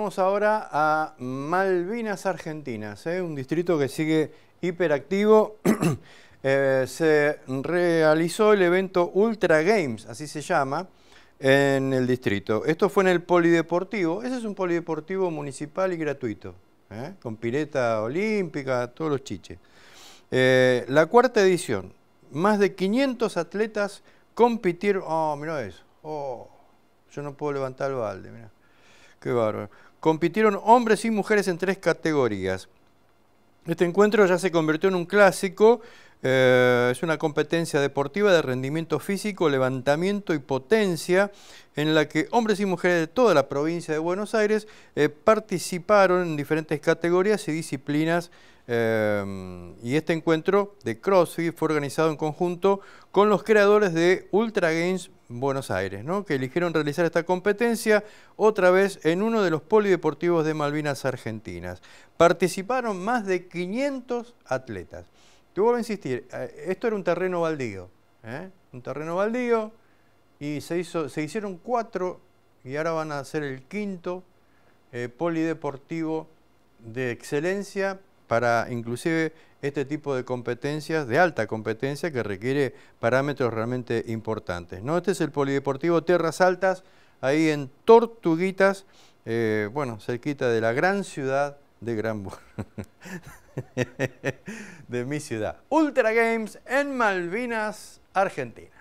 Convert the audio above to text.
Vamos ahora a Malvinas Argentinas, ¿eh? un distrito que sigue hiperactivo. Eh, se realizó el evento Ultra Games, así se llama, en el distrito. Esto fue en el Polideportivo. Ese es un polideportivo municipal y gratuito, ¿eh? con pireta olímpica, todos los chiches. la cuarta edición, más de 500 atletas compitieron... Oh, mirá eso. Oh, yo no puedo levantar el balde, mirá. Qué bárbaro. Compitieron hombres y mujeres en tres categorías. Este encuentro ya se convirtió en un clásico. Eh, es una competencia deportiva de rendimiento físico, levantamiento y potencia en la que hombres y mujeres de toda la provincia de Buenos Aires eh, participaron en diferentes categorías y disciplinas eh, y este encuentro de CrossFit fue organizado en conjunto con los creadores de Ultra Games Buenos Aires, que eligieron realizar esta competencia otra vez en uno de los polideportivos de Malvinas Argentinas. Participaron más de 500 atletas. Te voy a insistir, eh, esto era un terreno baldío, ¿eh? un terreno baldío, y se, hizo, se hicieron cuatro y ahora van a ser el quinto eh, polideportivo de excelencia para inclusive este tipo de competencias, de alta competencia, que requiere parámetros realmente importantes. ¿no? Este es el Polideportivo Tierras Altas, ahí en Tortuguitas, eh, bueno, cerquita de la gran ciudad de Gran de mi ciudad. Ultra Games en Malvinas, Argentina.